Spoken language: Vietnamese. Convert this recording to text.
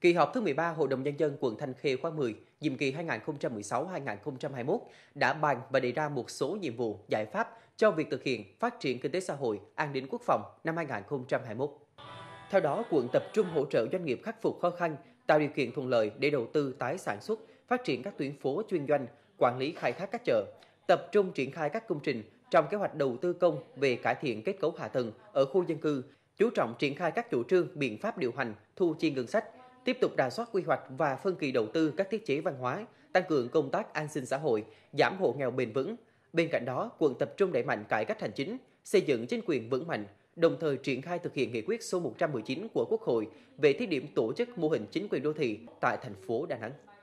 Kỳ họp thứ 13 Hội đồng Nhân dân quận Thanh Khê khóa 10, nhiệm kỳ 2016-2021 đã bàn và đề ra một số nhiệm vụ, giải pháp cho việc thực hiện phát triển kinh tế xã hội, an ninh quốc phòng năm 2021. Theo đó, quận tập trung hỗ trợ doanh nghiệp khắc phục khó khăn, tạo điều kiện thuận lợi để đầu tư tái sản xuất, phát triển các tuyến phố chuyên doanh, quản lý khai thác các chợ, tập trung triển khai các công trình trong kế hoạch đầu tư công về cải thiện kết cấu hạ tầng ở khu dân cư, chú trọng triển khai các chủ trương biện pháp điều hành, thu chi ngân sách, tiếp tục rà soát quy hoạch và phân kỳ đầu tư các thiết chế văn hóa, tăng cường công tác an sinh xã hội, giảm hộ nghèo bền vững. Bên cạnh đó, quận tập trung đẩy mạnh cải cách hành chính, xây dựng chính quyền vững mạnh, đồng thời triển khai thực hiện nghị quyết số 119 của Quốc hội về thí điểm tổ chức mô hình chính quyền đô thị tại thành phố Đà Nẵng.